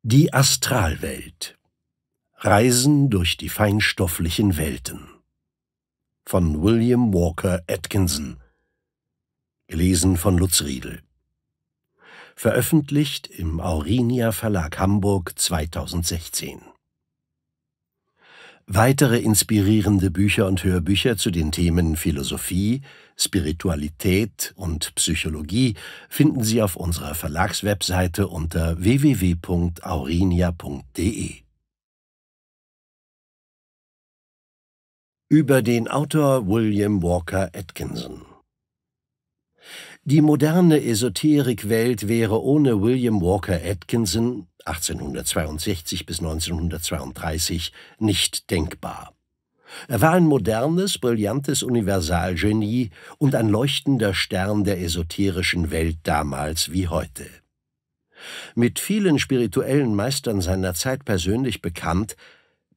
Die Astralwelt Reisen durch die feinstofflichen Welten von William Walker Atkinson Gelesen von Lutz Riedel Veröffentlicht im Aurinia Verlag Hamburg 2016 Weitere inspirierende Bücher und Hörbücher zu den Themen Philosophie, Spiritualität und Psychologie finden Sie auf unserer Verlagswebseite unter www.aurinia.de. Über den Autor William Walker Atkinson die moderne Esoterikwelt wäre ohne William Walker Atkinson 1862 bis 1932 nicht denkbar. Er war ein modernes, brillantes Universalgenie und ein leuchtender Stern der esoterischen Welt damals wie heute. Mit vielen spirituellen Meistern seiner Zeit persönlich bekannt,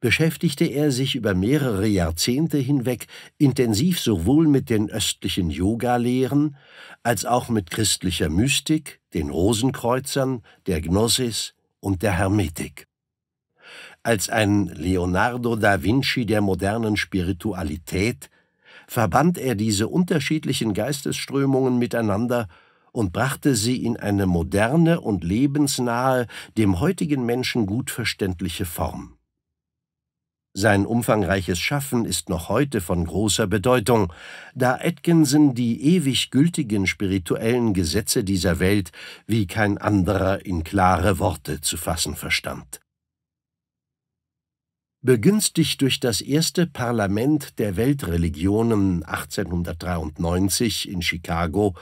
beschäftigte er sich über mehrere Jahrzehnte hinweg intensiv sowohl mit den östlichen Yoga-Lehren als auch mit christlicher Mystik, den Rosenkreuzern, der Gnosis, und der Hermetik. Als ein Leonardo da Vinci der modernen Spiritualität verband er diese unterschiedlichen Geistesströmungen miteinander und brachte sie in eine moderne und lebensnahe, dem heutigen Menschen gut verständliche Form. Sein umfangreiches Schaffen ist noch heute von großer Bedeutung, da Atkinson die ewig gültigen spirituellen Gesetze dieser Welt wie kein anderer in klare Worte zu fassen verstand. Begünstigt durch das erste Parlament der Weltreligionen 1893 in Chicago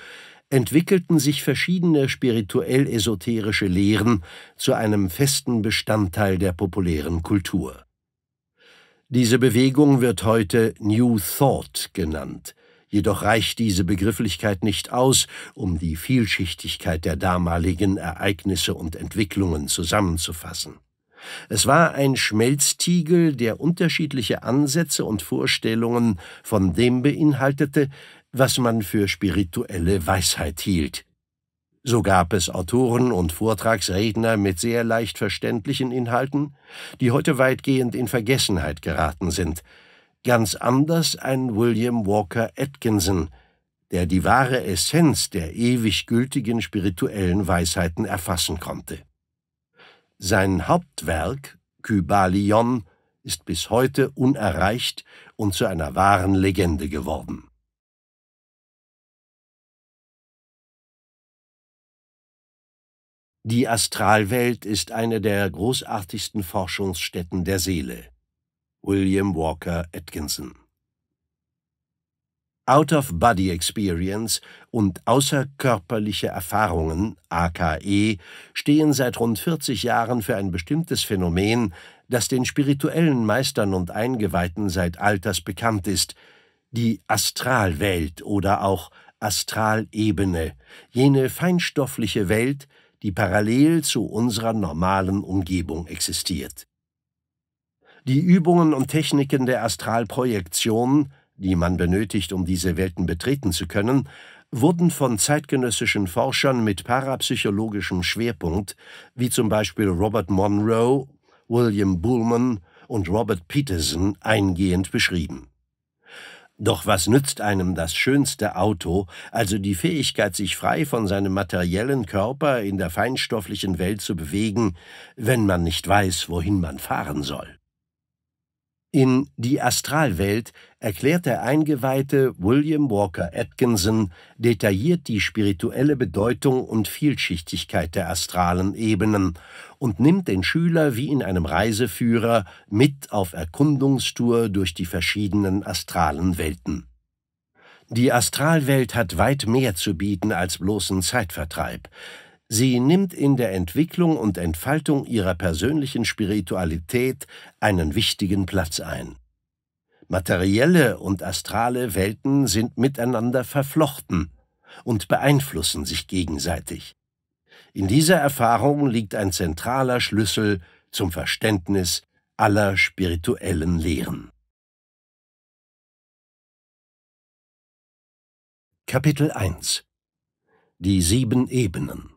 entwickelten sich verschiedene spirituell-esoterische Lehren zu einem festen Bestandteil der populären Kultur. Diese Bewegung wird heute New Thought genannt. Jedoch reicht diese Begrifflichkeit nicht aus, um die Vielschichtigkeit der damaligen Ereignisse und Entwicklungen zusammenzufassen. Es war ein Schmelztiegel, der unterschiedliche Ansätze und Vorstellungen von dem beinhaltete, was man für spirituelle Weisheit hielt. So gab es Autoren und Vortragsredner mit sehr leicht verständlichen Inhalten, die heute weitgehend in Vergessenheit geraten sind. Ganz anders ein William Walker Atkinson, der die wahre Essenz der ewig gültigen spirituellen Weisheiten erfassen konnte. Sein Hauptwerk, Kybalion, ist bis heute unerreicht und zu einer wahren Legende geworden. Die Astralwelt ist eine der großartigsten Forschungsstätten der Seele. William Walker Atkinson Out-of-Body-Experience und außerkörperliche Erfahrungen, AKE, stehen seit rund 40 Jahren für ein bestimmtes Phänomen, das den spirituellen Meistern und Eingeweihten seit Alters bekannt ist, die Astralwelt oder auch Astralebene, jene feinstoffliche Welt, die parallel zu unserer normalen Umgebung existiert. Die Übungen und Techniken der Astralprojektion, die man benötigt, um diese Welten betreten zu können, wurden von zeitgenössischen Forschern mit parapsychologischem Schwerpunkt, wie zum Beispiel Robert Monroe, William Buhlmann und Robert Peterson, eingehend beschrieben. Doch was nützt einem das schönste Auto, also die Fähigkeit, sich frei von seinem materiellen Körper in der feinstofflichen Welt zu bewegen, wenn man nicht weiß, wohin man fahren soll? In Die Astralwelt erklärt der eingeweihte William Walker Atkinson detailliert die spirituelle Bedeutung und Vielschichtigkeit der astralen Ebenen und nimmt den Schüler wie in einem Reiseführer mit auf Erkundungstour durch die verschiedenen astralen Welten. Die Astralwelt hat weit mehr zu bieten als bloßen Zeitvertreib. Sie nimmt in der Entwicklung und Entfaltung ihrer persönlichen Spiritualität einen wichtigen Platz ein. Materielle und astrale Welten sind miteinander verflochten und beeinflussen sich gegenseitig. In dieser Erfahrung liegt ein zentraler Schlüssel zum Verständnis aller spirituellen Lehren. Kapitel 1 Die sieben Ebenen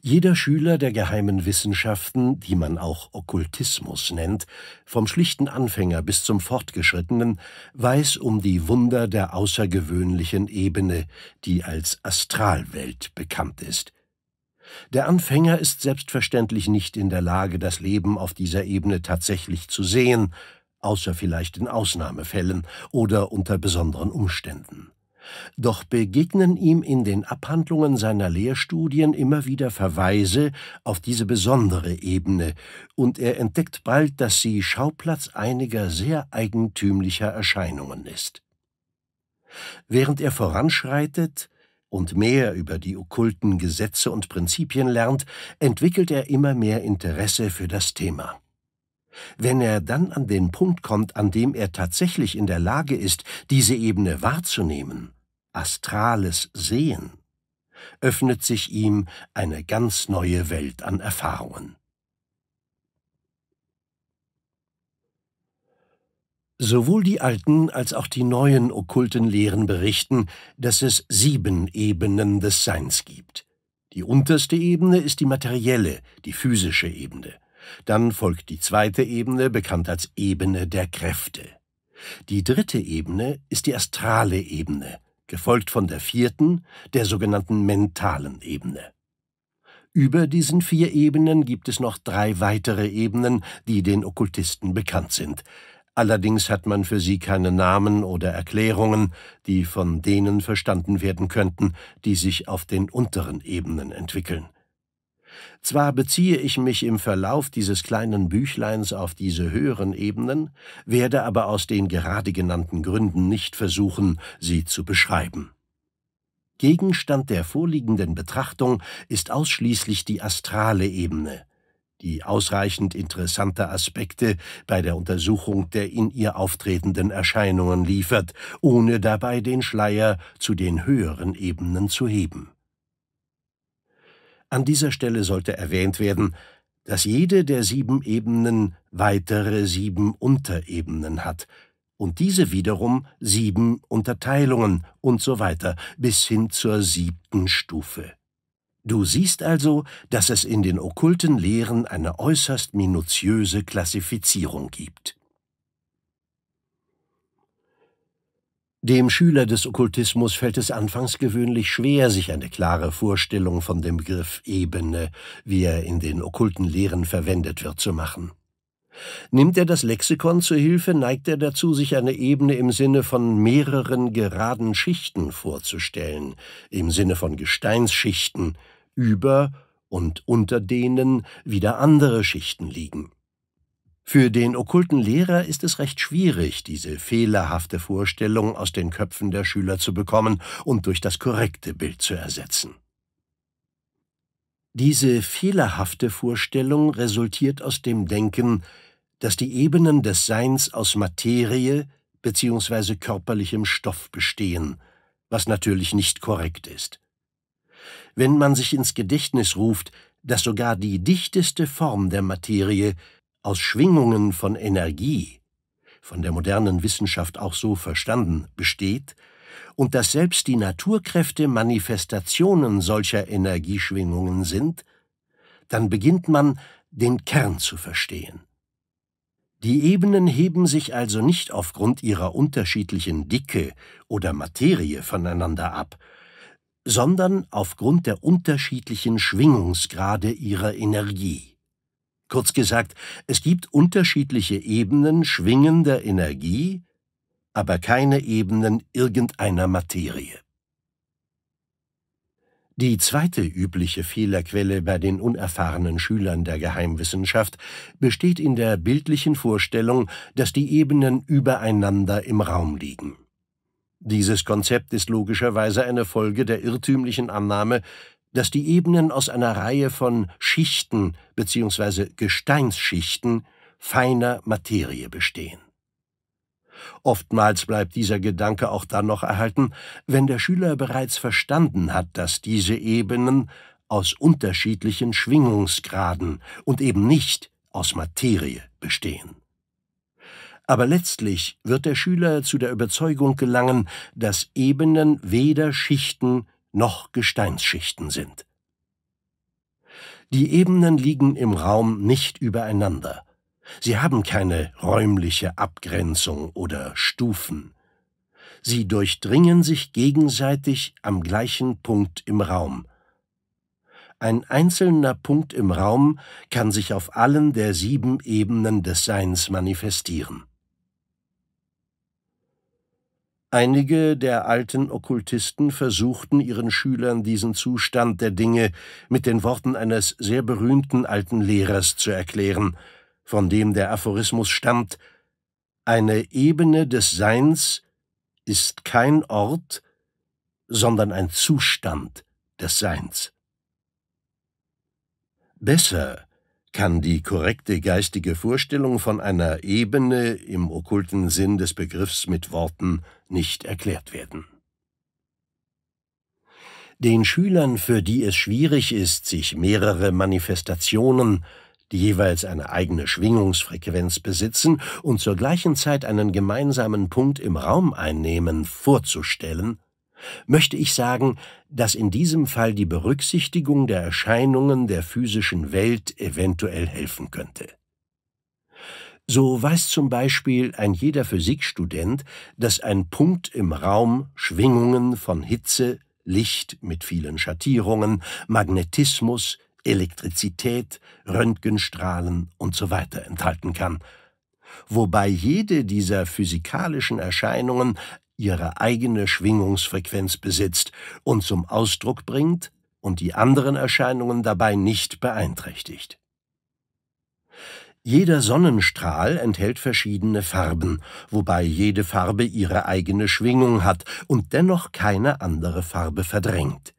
jeder Schüler der geheimen Wissenschaften, die man auch Okkultismus nennt, vom schlichten Anfänger bis zum Fortgeschrittenen, weiß um die Wunder der außergewöhnlichen Ebene, die als Astralwelt bekannt ist. Der Anfänger ist selbstverständlich nicht in der Lage, das Leben auf dieser Ebene tatsächlich zu sehen, außer vielleicht in Ausnahmefällen oder unter besonderen Umständen doch begegnen ihm in den Abhandlungen seiner Lehrstudien immer wieder Verweise auf diese besondere Ebene, und er entdeckt bald, dass sie Schauplatz einiger sehr eigentümlicher Erscheinungen ist. Während er voranschreitet, und mehr über die okkulten Gesetze und Prinzipien lernt, entwickelt er immer mehr Interesse für das Thema. Wenn er dann an den Punkt kommt, an dem er tatsächlich in der Lage ist, diese Ebene wahrzunehmen, astrales Sehen öffnet sich ihm eine ganz neue Welt an Erfahrungen. Sowohl die alten als auch die neuen okkulten Lehren berichten, dass es sieben Ebenen des Seins gibt. Die unterste Ebene ist die materielle, die physische Ebene. Dann folgt die zweite Ebene, bekannt als Ebene der Kräfte. Die dritte Ebene ist die astrale Ebene, gefolgt von der vierten, der sogenannten mentalen Ebene. Über diesen vier Ebenen gibt es noch drei weitere Ebenen, die den Okkultisten bekannt sind. Allerdings hat man für sie keine Namen oder Erklärungen, die von denen verstanden werden könnten, die sich auf den unteren Ebenen entwickeln. Zwar beziehe ich mich im Verlauf dieses kleinen Büchleins auf diese höheren Ebenen, werde aber aus den gerade genannten Gründen nicht versuchen, sie zu beschreiben. Gegenstand der vorliegenden Betrachtung ist ausschließlich die astrale Ebene, die ausreichend interessante Aspekte bei der Untersuchung der in ihr auftretenden Erscheinungen liefert, ohne dabei den Schleier zu den höheren Ebenen zu heben. An dieser Stelle sollte erwähnt werden, dass jede der sieben Ebenen weitere sieben Unterebenen hat und diese wiederum sieben Unterteilungen und so weiter bis hin zur siebten Stufe. Du siehst also, dass es in den okkulten Lehren eine äußerst minutiöse Klassifizierung gibt. Dem Schüler des Okkultismus fällt es anfangs gewöhnlich schwer, sich eine klare Vorstellung von dem Begriff Ebene, wie er in den okkulten Lehren verwendet wird, zu machen. Nimmt er das Lexikon zur Hilfe, neigt er dazu, sich eine Ebene im Sinne von mehreren geraden Schichten vorzustellen, im Sinne von Gesteinsschichten, über und unter denen wieder andere Schichten liegen. Für den okkulten Lehrer ist es recht schwierig, diese fehlerhafte Vorstellung aus den Köpfen der Schüler zu bekommen und durch das korrekte Bild zu ersetzen. Diese fehlerhafte Vorstellung resultiert aus dem Denken, dass die Ebenen des Seins aus Materie bzw. körperlichem Stoff bestehen, was natürlich nicht korrekt ist. Wenn man sich ins Gedächtnis ruft, dass sogar die dichteste Form der Materie aus Schwingungen von Energie, von der modernen Wissenschaft auch so verstanden, besteht, und dass selbst die Naturkräfte Manifestationen solcher Energieschwingungen sind, dann beginnt man, den Kern zu verstehen. Die Ebenen heben sich also nicht aufgrund ihrer unterschiedlichen Dicke oder Materie voneinander ab, sondern aufgrund der unterschiedlichen Schwingungsgrade ihrer Energie. Kurz gesagt, es gibt unterschiedliche Ebenen schwingender Energie, aber keine Ebenen irgendeiner Materie. Die zweite übliche Fehlerquelle bei den unerfahrenen Schülern der Geheimwissenschaft besteht in der bildlichen Vorstellung, dass die Ebenen übereinander im Raum liegen. Dieses Konzept ist logischerweise eine Folge der irrtümlichen Annahme, dass die Ebenen aus einer Reihe von Schichten bzw. Gesteinsschichten feiner Materie bestehen. Oftmals bleibt dieser Gedanke auch dann noch erhalten, wenn der Schüler bereits verstanden hat, dass diese Ebenen aus unterschiedlichen Schwingungsgraden und eben nicht aus Materie bestehen. Aber letztlich wird der Schüler zu der Überzeugung gelangen, dass Ebenen weder Schichten noch Gesteinsschichten sind. Die Ebenen liegen im Raum nicht übereinander. Sie haben keine räumliche Abgrenzung oder Stufen. Sie durchdringen sich gegenseitig am gleichen Punkt im Raum. Ein einzelner Punkt im Raum kann sich auf allen der sieben Ebenen des Seins manifestieren. Einige der alten Okkultisten versuchten ihren Schülern diesen Zustand der Dinge mit den Worten eines sehr berühmten alten Lehrers zu erklären, von dem der Aphorismus stammt Eine Ebene des Seins ist kein Ort, sondern ein Zustand des Seins. Besser kann die korrekte geistige Vorstellung von einer Ebene im okkulten Sinn des Begriffs mit Worten nicht erklärt werden. Den Schülern, für die es schwierig ist, sich mehrere Manifestationen, die jeweils eine eigene Schwingungsfrequenz besitzen und zur gleichen Zeit einen gemeinsamen Punkt im Raum einnehmen, vorzustellen, möchte ich sagen, dass in diesem Fall die Berücksichtigung der Erscheinungen der physischen Welt eventuell helfen könnte. So weiß zum Beispiel ein jeder Physikstudent, dass ein Punkt im Raum Schwingungen von Hitze, Licht mit vielen Schattierungen, Magnetismus, Elektrizität, Röntgenstrahlen usw. So enthalten kann, wobei jede dieser physikalischen Erscheinungen ihre eigene Schwingungsfrequenz besitzt und zum Ausdruck bringt und die anderen Erscheinungen dabei nicht beeinträchtigt. Jeder Sonnenstrahl enthält verschiedene Farben, wobei jede Farbe ihre eigene Schwingung hat und dennoch keine andere Farbe verdrängt.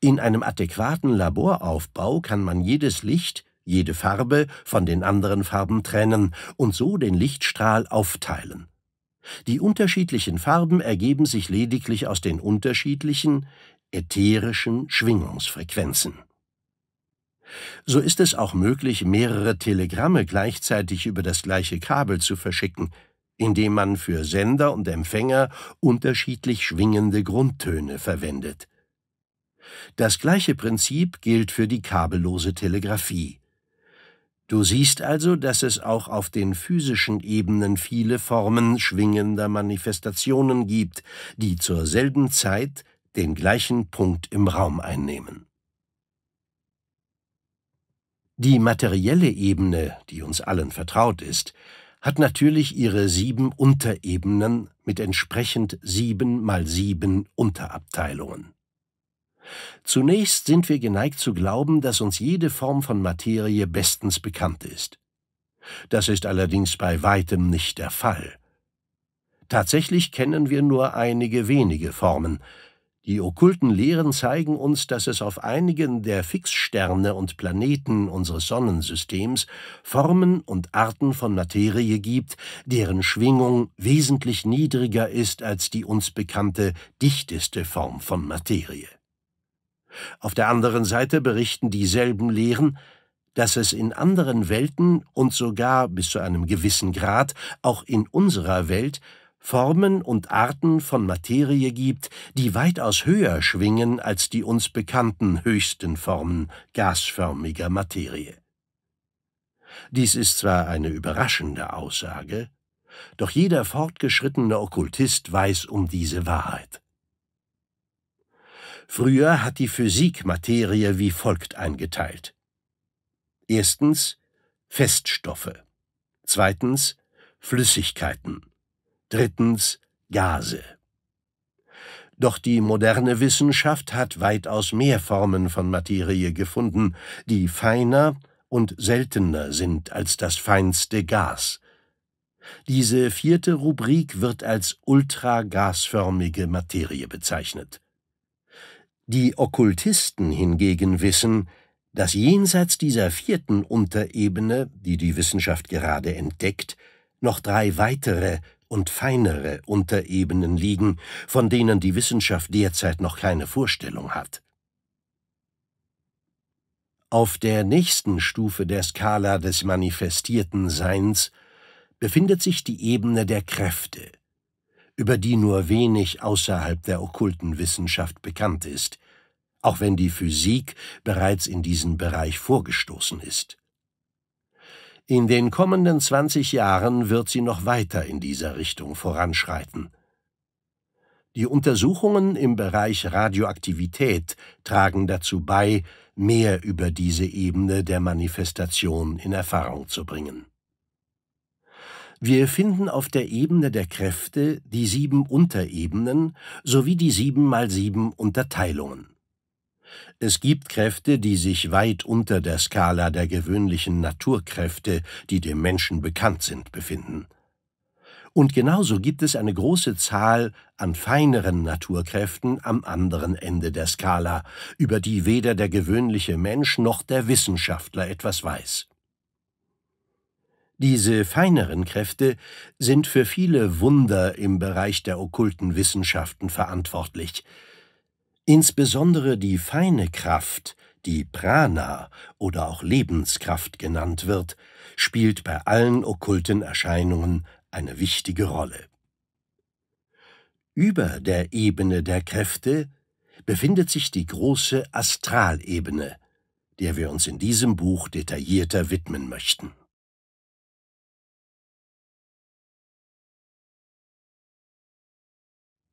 In einem adäquaten Laboraufbau kann man jedes Licht, jede Farbe von den anderen Farben trennen und so den Lichtstrahl aufteilen. Die unterschiedlichen Farben ergeben sich lediglich aus den unterschiedlichen ätherischen Schwingungsfrequenzen. So ist es auch möglich, mehrere Telegramme gleichzeitig über das gleiche Kabel zu verschicken, indem man für Sender und Empfänger unterschiedlich schwingende Grundtöne verwendet. Das gleiche Prinzip gilt für die kabellose Telegrafie. Du siehst also, dass es auch auf den physischen Ebenen viele Formen schwingender Manifestationen gibt, die zur selben Zeit den gleichen Punkt im Raum einnehmen. Die materielle Ebene, die uns allen vertraut ist, hat natürlich ihre sieben Unterebenen mit entsprechend sieben mal sieben Unterabteilungen. Zunächst sind wir geneigt zu glauben, dass uns jede Form von Materie bestens bekannt ist. Das ist allerdings bei weitem nicht der Fall. Tatsächlich kennen wir nur einige wenige Formen. Die okkulten Lehren zeigen uns, dass es auf einigen der Fixsterne und Planeten unseres Sonnensystems Formen und Arten von Materie gibt, deren Schwingung wesentlich niedriger ist als die uns bekannte dichteste Form von Materie. Auf der anderen Seite berichten dieselben Lehren, dass es in anderen Welten und sogar bis zu einem gewissen Grad auch in unserer Welt Formen und Arten von Materie gibt, die weitaus höher schwingen als die uns bekannten höchsten Formen gasförmiger Materie. Dies ist zwar eine überraschende Aussage, doch jeder fortgeschrittene Okkultist weiß um diese Wahrheit. Früher hat die Physik Materie wie folgt eingeteilt. Erstens Feststoffe. Zweitens Flüssigkeiten. Drittens Gase. Doch die moderne Wissenschaft hat weitaus mehr Formen von Materie gefunden, die feiner und seltener sind als das feinste Gas. Diese vierte Rubrik wird als ultragasförmige Materie bezeichnet. Die Okkultisten hingegen wissen, dass jenseits dieser vierten Unterebene, die die Wissenschaft gerade entdeckt, noch drei weitere und feinere Unterebenen liegen, von denen die Wissenschaft derzeit noch keine Vorstellung hat. Auf der nächsten Stufe der Skala des manifestierten Seins befindet sich die Ebene der Kräfte – über die nur wenig außerhalb der okkulten Wissenschaft bekannt ist, auch wenn die Physik bereits in diesen Bereich vorgestoßen ist. In den kommenden 20 Jahren wird sie noch weiter in dieser Richtung voranschreiten. Die Untersuchungen im Bereich Radioaktivität tragen dazu bei, mehr über diese Ebene der Manifestation in Erfahrung zu bringen. Wir finden auf der Ebene der Kräfte die sieben Unterebenen sowie die sieben mal sieben Unterteilungen. Es gibt Kräfte, die sich weit unter der Skala der gewöhnlichen Naturkräfte, die dem Menschen bekannt sind, befinden. Und genauso gibt es eine große Zahl an feineren Naturkräften am anderen Ende der Skala, über die weder der gewöhnliche Mensch noch der Wissenschaftler etwas weiß. Diese feineren Kräfte sind für viele Wunder im Bereich der okkulten Wissenschaften verantwortlich. Insbesondere die feine Kraft, die Prana oder auch Lebenskraft genannt wird, spielt bei allen okkulten Erscheinungen eine wichtige Rolle. Über der Ebene der Kräfte befindet sich die große Astralebene, der wir uns in diesem Buch detaillierter widmen möchten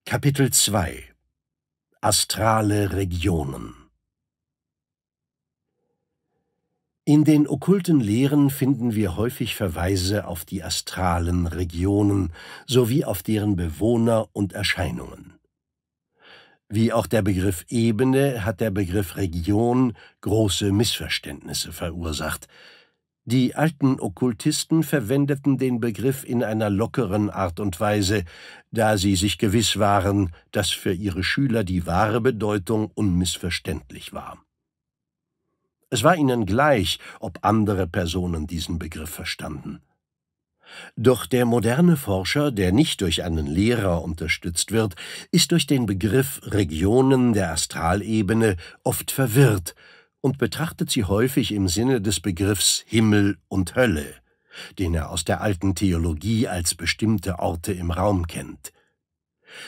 Kapitel 2 Astrale Regionen In den okkulten Lehren finden wir häufig Verweise auf die astralen Regionen sowie auf deren Bewohner und Erscheinungen. Wie auch der Begriff Ebene hat der Begriff Region große Missverständnisse verursacht, die alten Okkultisten verwendeten den Begriff in einer lockeren Art und Weise, da sie sich gewiss waren, dass für ihre Schüler die wahre Bedeutung unmissverständlich war. Es war ihnen gleich, ob andere Personen diesen Begriff verstanden. Doch der moderne Forscher, der nicht durch einen Lehrer unterstützt wird, ist durch den Begriff Regionen der Astralebene oft verwirrt und betrachtet sie häufig im Sinne des Begriffs Himmel und Hölle, den er aus der alten Theologie als bestimmte Orte im Raum kennt.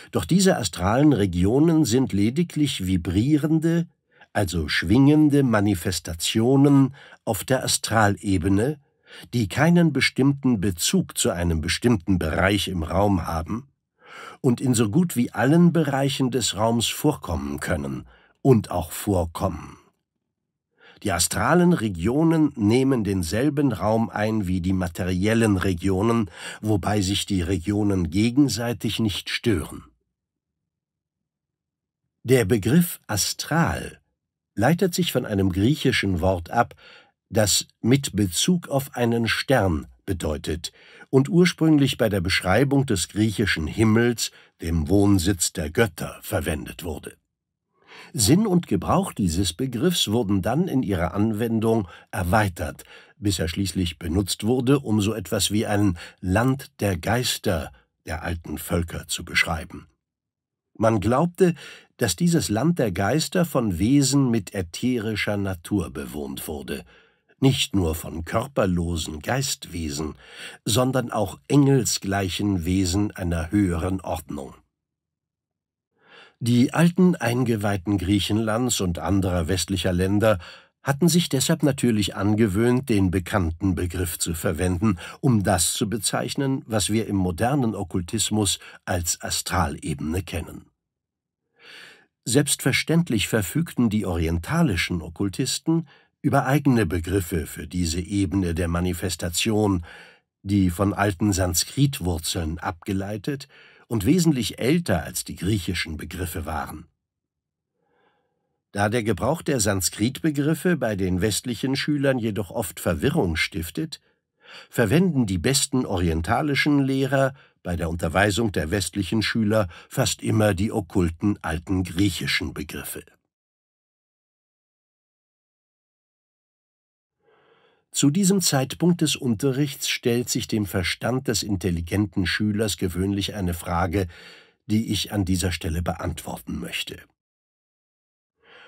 Doch diese astralen Regionen sind lediglich vibrierende, also schwingende Manifestationen auf der Astralebene, die keinen bestimmten Bezug zu einem bestimmten Bereich im Raum haben und in so gut wie allen Bereichen des Raums vorkommen können und auch vorkommen. Die astralen Regionen nehmen denselben Raum ein wie die materiellen Regionen, wobei sich die Regionen gegenseitig nicht stören. Der Begriff astral leitet sich von einem griechischen Wort ab, das mit Bezug auf einen Stern bedeutet und ursprünglich bei der Beschreibung des griechischen Himmels, dem Wohnsitz der Götter, verwendet wurde Sinn und Gebrauch dieses Begriffs wurden dann in ihrer Anwendung erweitert, bis er schließlich benutzt wurde, um so etwas wie ein Land der Geister der alten Völker zu beschreiben. Man glaubte, dass dieses Land der Geister von Wesen mit ätherischer Natur bewohnt wurde, nicht nur von körperlosen Geistwesen, sondern auch engelsgleichen Wesen einer höheren Ordnung. Die alten Eingeweihten Griechenlands und anderer westlicher Länder hatten sich deshalb natürlich angewöhnt, den bekannten Begriff zu verwenden, um das zu bezeichnen, was wir im modernen Okkultismus als Astralebene kennen. Selbstverständlich verfügten die orientalischen Okkultisten über eigene Begriffe für diese Ebene der Manifestation, die von alten Sanskritwurzeln abgeleitet und wesentlich älter als die griechischen Begriffe waren. Da der Gebrauch der Sanskritbegriffe bei den westlichen Schülern jedoch oft Verwirrung stiftet, verwenden die besten orientalischen Lehrer bei der Unterweisung der westlichen Schüler fast immer die okkulten alten griechischen Begriffe. Zu diesem Zeitpunkt des Unterrichts stellt sich dem Verstand des intelligenten Schülers gewöhnlich eine Frage, die ich an dieser Stelle beantworten möchte.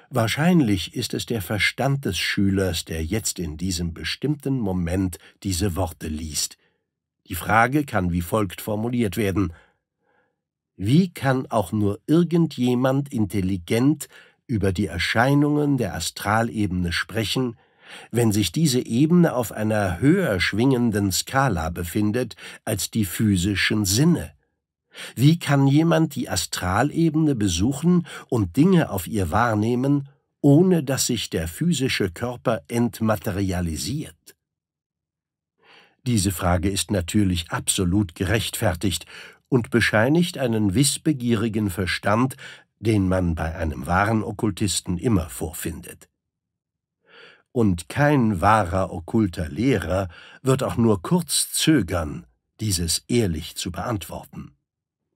Wahrscheinlich ist es der Verstand des Schülers, der jetzt in diesem bestimmten Moment diese Worte liest. Die Frage kann wie folgt formuliert werden. Wie kann auch nur irgendjemand intelligent über die Erscheinungen der Astralebene sprechen, wenn sich diese Ebene auf einer höher schwingenden Skala befindet als die physischen Sinne? Wie kann jemand die Astralebene besuchen und Dinge auf ihr wahrnehmen, ohne dass sich der physische Körper entmaterialisiert? Diese Frage ist natürlich absolut gerechtfertigt und bescheinigt einen wissbegierigen Verstand, den man bei einem wahren Okkultisten immer vorfindet und kein wahrer okkulter Lehrer wird auch nur kurz zögern, dieses ehrlich zu beantworten.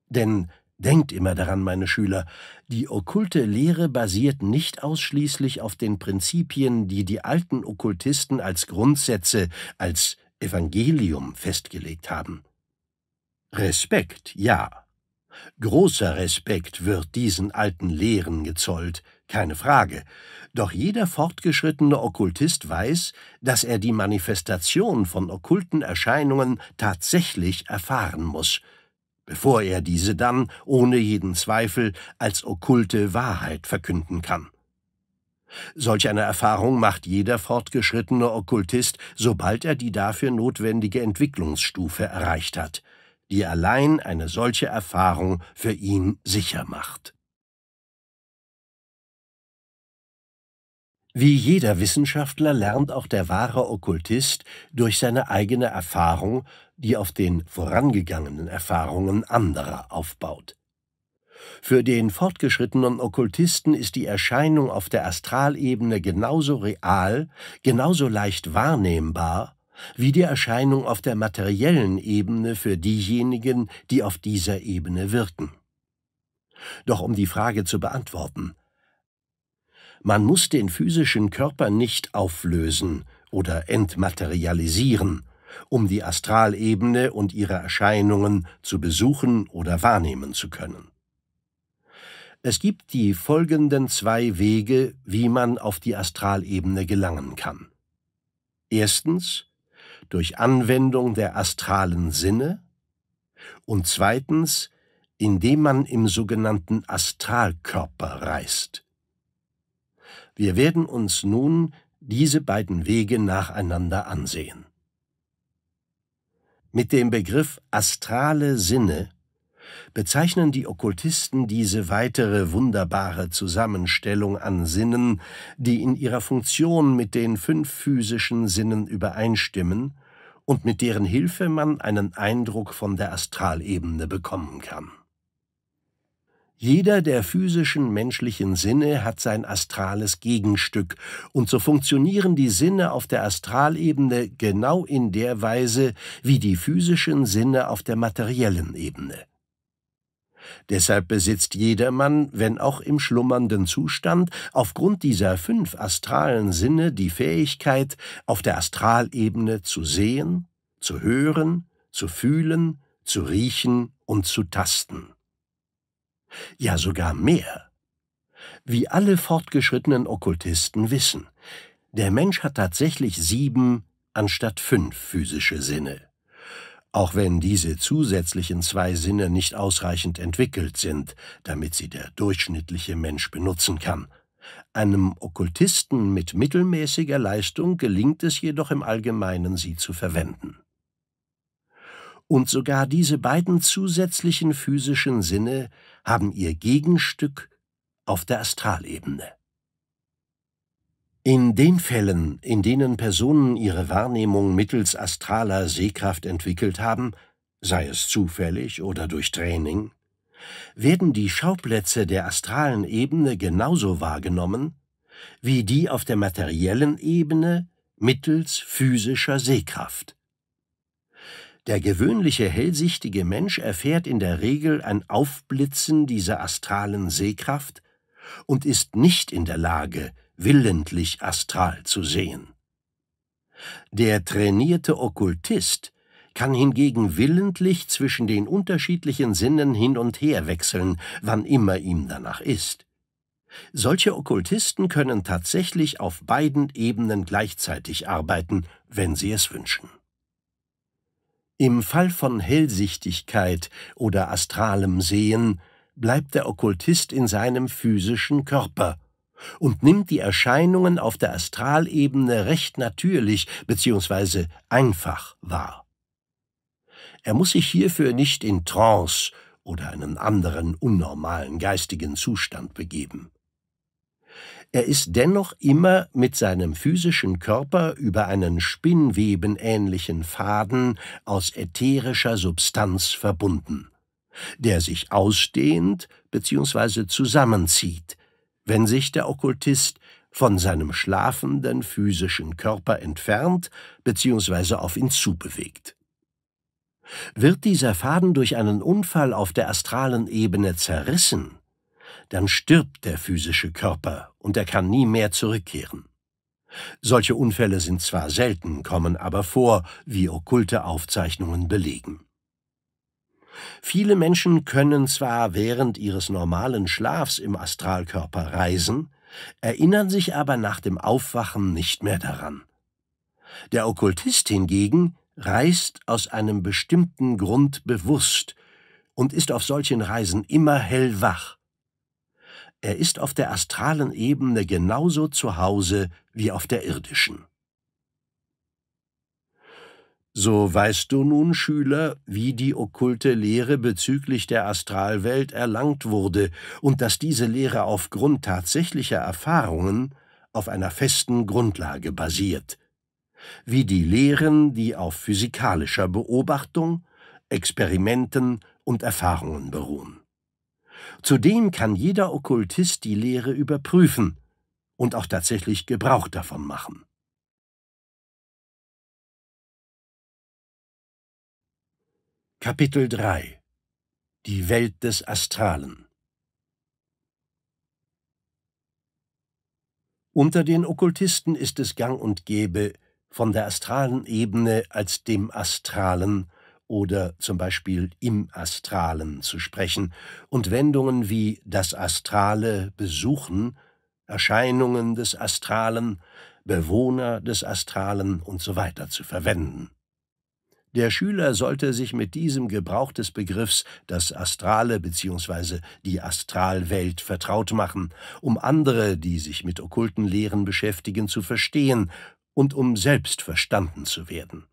Denn denkt immer daran, meine Schüler, die okkulte Lehre basiert nicht ausschließlich auf den Prinzipien, die die alten Okkultisten als Grundsätze, als Evangelium festgelegt haben. Respekt, ja. Großer Respekt wird diesen alten Lehren gezollt, keine Frage, doch jeder fortgeschrittene Okkultist weiß, dass er die Manifestation von okkulten Erscheinungen tatsächlich erfahren muss, bevor er diese dann ohne jeden Zweifel als okkulte Wahrheit verkünden kann. Solch eine Erfahrung macht jeder fortgeschrittene Okkultist, sobald er die dafür notwendige Entwicklungsstufe erreicht hat, die allein eine solche Erfahrung für ihn sicher macht. Wie jeder Wissenschaftler lernt auch der wahre Okkultist durch seine eigene Erfahrung, die auf den vorangegangenen Erfahrungen anderer aufbaut. Für den fortgeschrittenen Okkultisten ist die Erscheinung auf der Astralebene genauso real, genauso leicht wahrnehmbar, wie die Erscheinung auf der materiellen Ebene für diejenigen, die auf dieser Ebene wirken. Doch um die Frage zu beantworten, man muss den physischen Körper nicht auflösen oder entmaterialisieren, um die Astralebene und ihre Erscheinungen zu besuchen oder wahrnehmen zu können. Es gibt die folgenden zwei Wege, wie man auf die Astralebene gelangen kann. Erstens durch Anwendung der astralen Sinne und zweitens indem man im sogenannten Astralkörper reist. Wir werden uns nun diese beiden Wege nacheinander ansehen. Mit dem Begriff astrale Sinne bezeichnen die Okkultisten diese weitere wunderbare Zusammenstellung an Sinnen, die in ihrer Funktion mit den fünf physischen Sinnen übereinstimmen und mit deren Hilfe man einen Eindruck von der Astralebene bekommen kann. Jeder der physischen menschlichen Sinne hat sein astrales Gegenstück, und so funktionieren die Sinne auf der Astralebene genau in der Weise wie die physischen Sinne auf der materiellen Ebene. Deshalb besitzt jedermann, wenn auch im schlummernden Zustand, aufgrund dieser fünf astralen Sinne die Fähigkeit, auf der Astralebene zu sehen, zu hören, zu fühlen, zu riechen und zu tasten ja sogar mehr. Wie alle fortgeschrittenen Okkultisten wissen, der Mensch hat tatsächlich sieben anstatt fünf physische Sinne. Auch wenn diese zusätzlichen zwei Sinne nicht ausreichend entwickelt sind, damit sie der durchschnittliche Mensch benutzen kann. Einem Okkultisten mit mittelmäßiger Leistung gelingt es jedoch im Allgemeinen, sie zu verwenden. Und sogar diese beiden zusätzlichen physischen Sinne haben ihr Gegenstück auf der Astralebene. In den Fällen, in denen Personen ihre Wahrnehmung mittels astraler Sehkraft entwickelt haben, sei es zufällig oder durch Training, werden die Schauplätze der astralen Ebene genauso wahrgenommen wie die auf der materiellen Ebene mittels physischer Sehkraft. Der gewöhnliche hellsichtige Mensch erfährt in der Regel ein Aufblitzen dieser astralen Sehkraft und ist nicht in der Lage, willentlich astral zu sehen. Der trainierte Okkultist kann hingegen willentlich zwischen den unterschiedlichen Sinnen hin und her wechseln, wann immer ihm danach ist. Solche Okkultisten können tatsächlich auf beiden Ebenen gleichzeitig arbeiten, wenn sie es wünschen. Im Fall von Hellsichtigkeit oder astralem Sehen bleibt der Okkultist in seinem physischen Körper und nimmt die Erscheinungen auf der Astralebene recht natürlich bzw. einfach wahr. Er muss sich hierfür nicht in Trance oder einen anderen unnormalen geistigen Zustand begeben er ist dennoch immer mit seinem physischen Körper über einen spinnwebenähnlichen Faden aus ätherischer Substanz verbunden, der sich ausdehnt bzw. zusammenzieht, wenn sich der Okkultist von seinem schlafenden physischen Körper entfernt bzw. auf ihn zubewegt. Wird dieser Faden durch einen Unfall auf der astralen Ebene zerrissen, dann stirbt der physische Körper und er kann nie mehr zurückkehren. Solche Unfälle sind zwar selten, kommen aber vor, wie okkulte Aufzeichnungen belegen. Viele Menschen können zwar während ihres normalen Schlafs im Astralkörper reisen, erinnern sich aber nach dem Aufwachen nicht mehr daran. Der Okkultist hingegen reist aus einem bestimmten Grund bewusst und ist auf solchen Reisen immer hellwach, er ist auf der astralen Ebene genauso zu Hause wie auf der irdischen. So weißt du nun, Schüler, wie die okkulte Lehre bezüglich der Astralwelt erlangt wurde und dass diese Lehre aufgrund tatsächlicher Erfahrungen auf einer festen Grundlage basiert, wie die Lehren, die auf physikalischer Beobachtung, Experimenten und Erfahrungen beruhen. Zudem kann jeder Okkultist die Lehre überprüfen und auch tatsächlich Gebrauch davon machen. Kapitel 3 Die Welt des Astralen Unter den Okkultisten ist es gang und gäbe, von der astralen Ebene als dem Astralen oder zum Beispiel im Astralen zu sprechen und Wendungen wie das astrale Besuchen, Erscheinungen des Astralen, Bewohner des Astralen und so weiter zu verwenden. Der Schüler sollte sich mit diesem Gebrauch des Begriffs das Astrale bzw. die Astralwelt vertraut machen, um andere, die sich mit okkulten Lehren beschäftigen, zu verstehen und um selbst verstanden zu werden.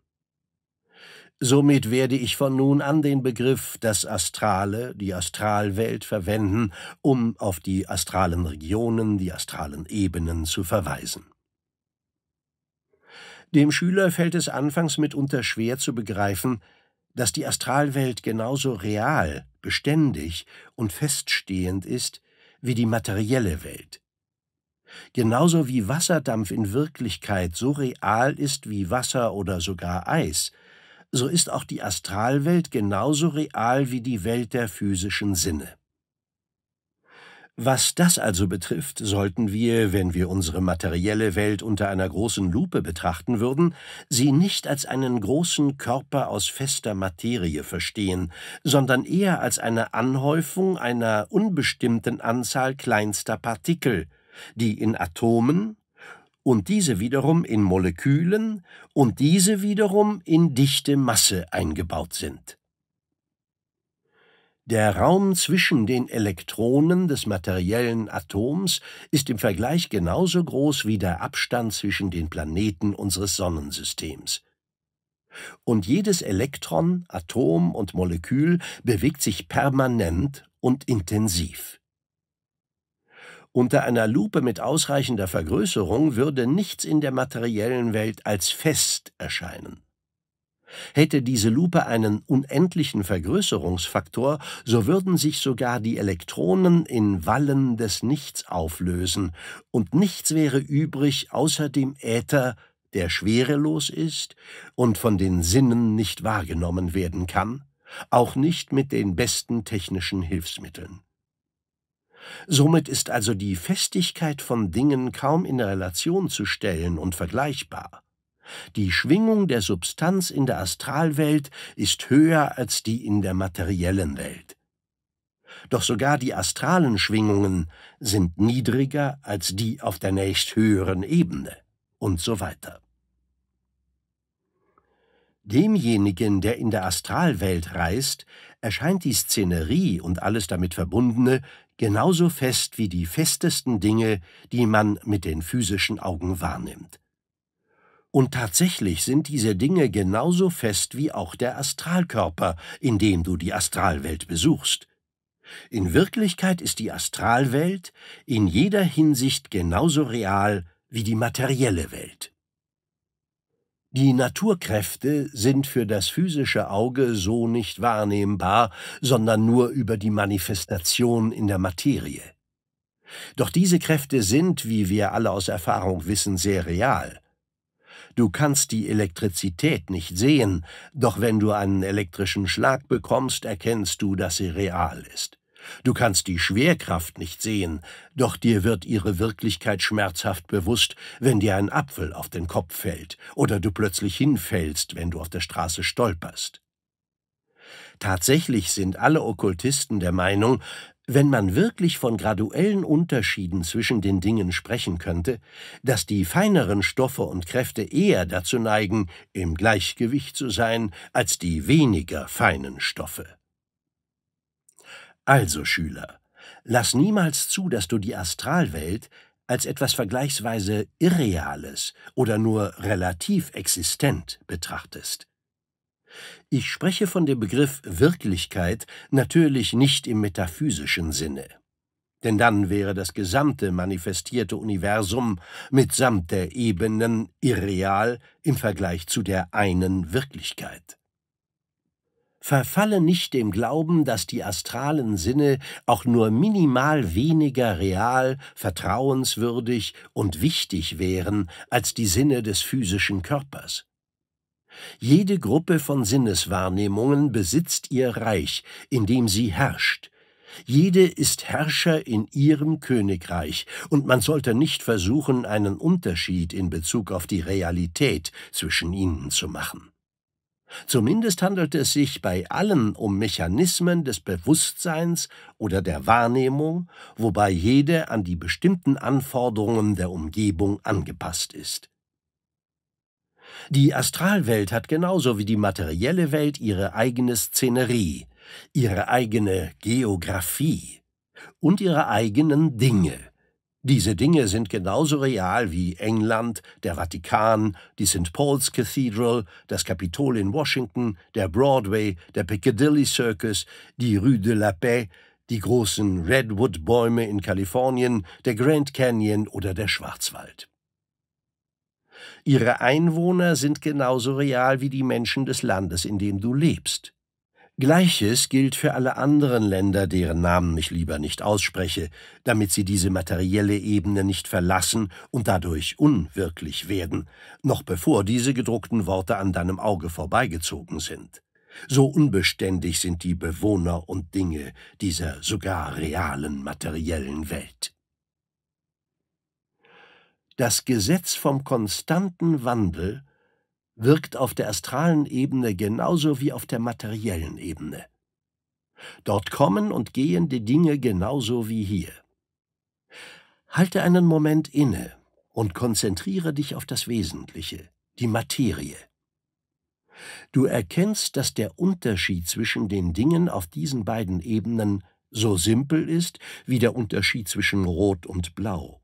Somit werde ich von nun an den Begriff das Astrale, die Astralwelt verwenden, um auf die astralen Regionen, die astralen Ebenen zu verweisen. Dem Schüler fällt es anfangs mitunter schwer zu begreifen, dass die Astralwelt genauso real, beständig und feststehend ist wie die materielle Welt. Genauso wie Wasserdampf in Wirklichkeit so real ist wie Wasser oder sogar Eis, so ist auch die Astralwelt genauso real wie die Welt der physischen Sinne. Was das also betrifft, sollten wir, wenn wir unsere materielle Welt unter einer großen Lupe betrachten würden, sie nicht als einen großen Körper aus fester Materie verstehen, sondern eher als eine Anhäufung einer unbestimmten Anzahl kleinster Partikel, die in Atomen, und diese wiederum in Molekülen und diese wiederum in dichte Masse eingebaut sind. Der Raum zwischen den Elektronen des materiellen Atoms ist im Vergleich genauso groß wie der Abstand zwischen den Planeten unseres Sonnensystems. Und jedes Elektron, Atom und Molekül bewegt sich permanent und intensiv. Unter einer Lupe mit ausreichender Vergrößerung würde nichts in der materiellen Welt als fest erscheinen. Hätte diese Lupe einen unendlichen Vergrößerungsfaktor, so würden sich sogar die Elektronen in Wallen des Nichts auflösen, und nichts wäre übrig außer dem Äther, der schwerelos ist und von den Sinnen nicht wahrgenommen werden kann, auch nicht mit den besten technischen Hilfsmitteln. Somit ist also die Festigkeit von Dingen kaum in Relation zu stellen und vergleichbar. Die Schwingung der Substanz in der Astralwelt ist höher als die in der materiellen Welt. Doch sogar die astralen Schwingungen sind niedriger als die auf der nächsthöheren Ebene und so weiter. Demjenigen, der in der Astralwelt reist, erscheint die Szenerie und alles damit Verbundene genauso fest wie die festesten Dinge, die man mit den physischen Augen wahrnimmt. Und tatsächlich sind diese Dinge genauso fest wie auch der Astralkörper, in dem du die Astralwelt besuchst. In Wirklichkeit ist die Astralwelt in jeder Hinsicht genauso real wie die materielle Welt. Die Naturkräfte sind für das physische Auge so nicht wahrnehmbar, sondern nur über die Manifestation in der Materie. Doch diese Kräfte sind, wie wir alle aus Erfahrung wissen, sehr real. Du kannst die Elektrizität nicht sehen, doch wenn du einen elektrischen Schlag bekommst, erkennst du, dass sie real ist. Du kannst die Schwerkraft nicht sehen, doch dir wird ihre Wirklichkeit schmerzhaft bewusst, wenn dir ein Apfel auf den Kopf fällt oder du plötzlich hinfällst, wenn du auf der Straße stolperst. Tatsächlich sind alle Okkultisten der Meinung, wenn man wirklich von graduellen Unterschieden zwischen den Dingen sprechen könnte, dass die feineren Stoffe und Kräfte eher dazu neigen, im Gleichgewicht zu sein, als die weniger feinen Stoffe. Also, Schüler, lass niemals zu, dass du die Astralwelt als etwas vergleichsweise Irreales oder nur relativ existent betrachtest. Ich spreche von dem Begriff Wirklichkeit natürlich nicht im metaphysischen Sinne. Denn dann wäre das gesamte manifestierte Universum mitsamt der Ebenen irreal im Vergleich zu der einen Wirklichkeit verfalle nicht dem Glauben, dass die astralen Sinne auch nur minimal weniger real, vertrauenswürdig und wichtig wären als die Sinne des physischen Körpers. Jede Gruppe von Sinneswahrnehmungen besitzt ihr Reich, in dem sie herrscht. Jede ist Herrscher in ihrem Königreich, und man sollte nicht versuchen, einen Unterschied in Bezug auf die Realität zwischen ihnen zu machen. Zumindest handelt es sich bei allen um Mechanismen des Bewusstseins oder der Wahrnehmung, wobei jede an die bestimmten Anforderungen der Umgebung angepasst ist. Die Astralwelt hat genauso wie die materielle Welt ihre eigene Szenerie, ihre eigene Geographie und ihre eigenen Dinge diese Dinge sind genauso real wie England, der Vatikan, die St. Paul's Cathedral, das Kapitol in Washington, der Broadway, der Piccadilly Circus, die Rue de la Paix, die großen Redwood-Bäume in Kalifornien, der Grand Canyon oder der Schwarzwald. Ihre Einwohner sind genauso real wie die Menschen des Landes, in dem du lebst. Gleiches gilt für alle anderen Länder, deren Namen ich lieber nicht ausspreche, damit sie diese materielle Ebene nicht verlassen und dadurch unwirklich werden, noch bevor diese gedruckten Worte an deinem Auge vorbeigezogen sind. So unbeständig sind die Bewohner und Dinge dieser sogar realen materiellen Welt. Das Gesetz vom konstanten Wandel wirkt auf der astralen Ebene genauso wie auf der materiellen Ebene. Dort kommen und gehen die Dinge genauso wie hier. Halte einen Moment inne und konzentriere dich auf das Wesentliche, die Materie. Du erkennst, dass der Unterschied zwischen den Dingen auf diesen beiden Ebenen so simpel ist wie der Unterschied zwischen Rot und Blau.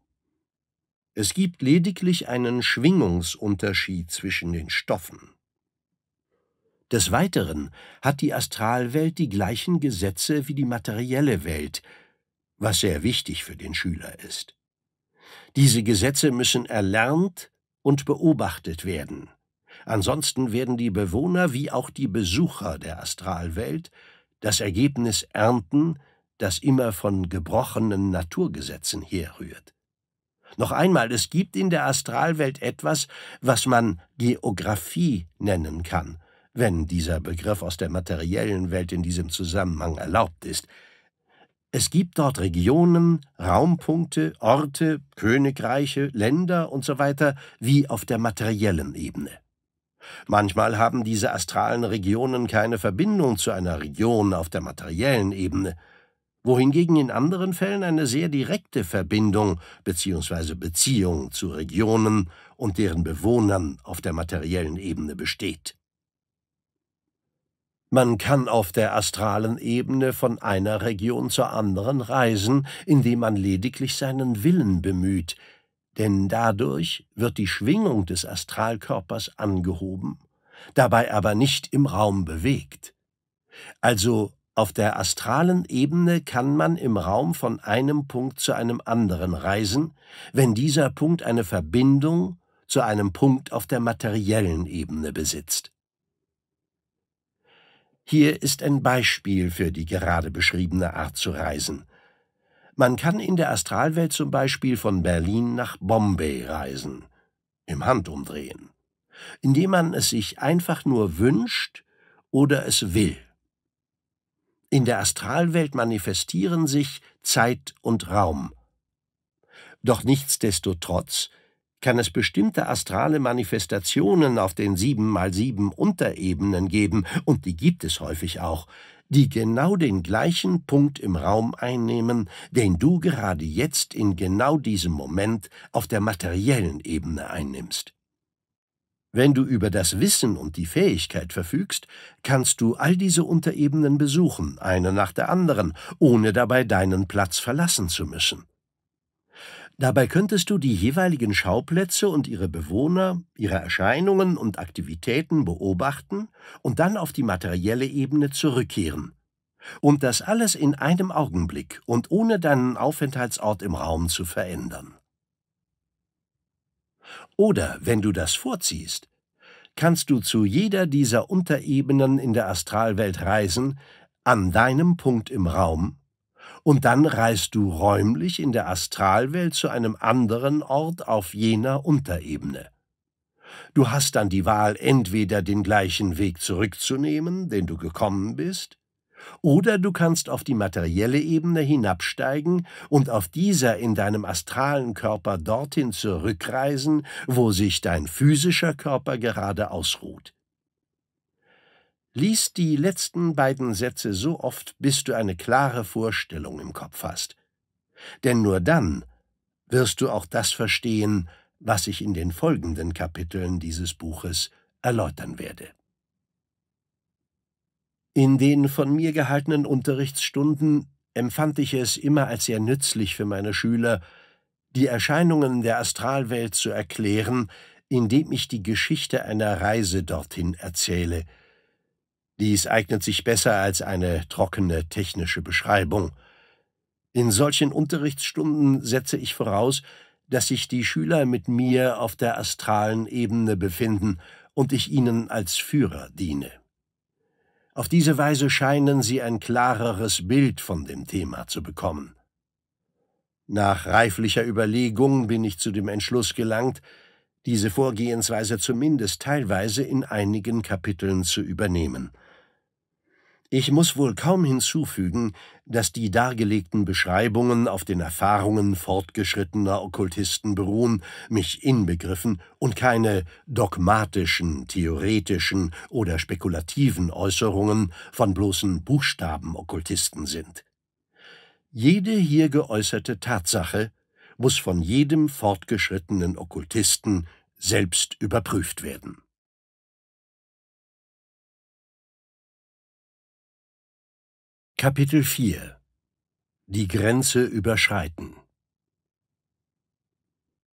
Es gibt lediglich einen Schwingungsunterschied zwischen den Stoffen. Des Weiteren hat die Astralwelt die gleichen Gesetze wie die materielle Welt, was sehr wichtig für den Schüler ist. Diese Gesetze müssen erlernt und beobachtet werden. Ansonsten werden die Bewohner wie auch die Besucher der Astralwelt das Ergebnis ernten, das immer von gebrochenen Naturgesetzen herrührt. Noch einmal, es gibt in der Astralwelt etwas, was man Geographie nennen kann, wenn dieser Begriff aus der materiellen Welt in diesem Zusammenhang erlaubt ist. Es gibt dort Regionen, Raumpunkte, Orte, Königreiche, Länder und So weiter, wie auf der materiellen Ebene. Manchmal haben diese astralen Regionen keine Verbindung zu einer Region auf der materiellen Ebene, wohingegen in anderen Fällen eine sehr direkte Verbindung bzw. Beziehung zu Regionen und deren Bewohnern auf der materiellen Ebene besteht. Man kann auf der astralen Ebene von einer Region zur anderen reisen, indem man lediglich seinen Willen bemüht, denn dadurch wird die Schwingung des Astralkörpers angehoben, dabei aber nicht im Raum bewegt. Also auf der astralen Ebene kann man im Raum von einem Punkt zu einem anderen reisen, wenn dieser Punkt eine Verbindung zu einem Punkt auf der materiellen Ebene besitzt. Hier ist ein Beispiel für die gerade beschriebene Art zu reisen. Man kann in der Astralwelt zum Beispiel von Berlin nach Bombay reisen, im Handumdrehen, indem man es sich einfach nur wünscht oder es will. In der Astralwelt manifestieren sich Zeit und Raum. Doch nichtsdestotrotz kann es bestimmte astrale Manifestationen auf den sieben mal sieben Unterebenen geben, und die gibt es häufig auch, die genau den gleichen Punkt im Raum einnehmen, den du gerade jetzt in genau diesem Moment auf der materiellen Ebene einnimmst. Wenn du über das Wissen und die Fähigkeit verfügst, kannst du all diese Unterebenen besuchen, eine nach der anderen, ohne dabei deinen Platz verlassen zu müssen. Dabei könntest du die jeweiligen Schauplätze und ihre Bewohner, ihre Erscheinungen und Aktivitäten beobachten und dann auf die materielle Ebene zurückkehren. Und das alles in einem Augenblick und ohne deinen Aufenthaltsort im Raum zu verändern. Oder, wenn du das vorziehst, kannst du zu jeder dieser Unterebenen in der Astralwelt reisen, an deinem Punkt im Raum, und dann reist du räumlich in der Astralwelt zu einem anderen Ort auf jener Unterebene. Du hast dann die Wahl, entweder den gleichen Weg zurückzunehmen, den du gekommen bist, oder du kannst auf die materielle Ebene hinabsteigen und auf dieser in deinem astralen Körper dorthin zurückreisen, wo sich dein physischer Körper gerade ausruht. Lies die letzten beiden Sätze so oft, bis du eine klare Vorstellung im Kopf hast. Denn nur dann wirst du auch das verstehen, was ich in den folgenden Kapiteln dieses Buches erläutern werde. In den von mir gehaltenen Unterrichtsstunden empfand ich es immer als sehr nützlich für meine Schüler, die Erscheinungen der Astralwelt zu erklären, indem ich die Geschichte einer Reise dorthin erzähle. Dies eignet sich besser als eine trockene technische Beschreibung. In solchen Unterrichtsstunden setze ich voraus, dass sich die Schüler mit mir auf der astralen Ebene befinden und ich ihnen als Führer diene. Auf diese Weise scheinen sie ein klareres Bild von dem Thema zu bekommen. Nach reiflicher Überlegung bin ich zu dem Entschluss gelangt, diese Vorgehensweise zumindest teilweise in einigen Kapiteln zu übernehmen – ich muss wohl kaum hinzufügen, dass die dargelegten Beschreibungen auf den Erfahrungen fortgeschrittener Okkultisten beruhen, mich inbegriffen, und keine dogmatischen, theoretischen oder spekulativen Äußerungen von bloßen Buchstabenokkultisten sind. Jede hier geäußerte Tatsache muss von jedem fortgeschrittenen Okkultisten selbst überprüft werden. Kapitel 4 Die Grenze überschreiten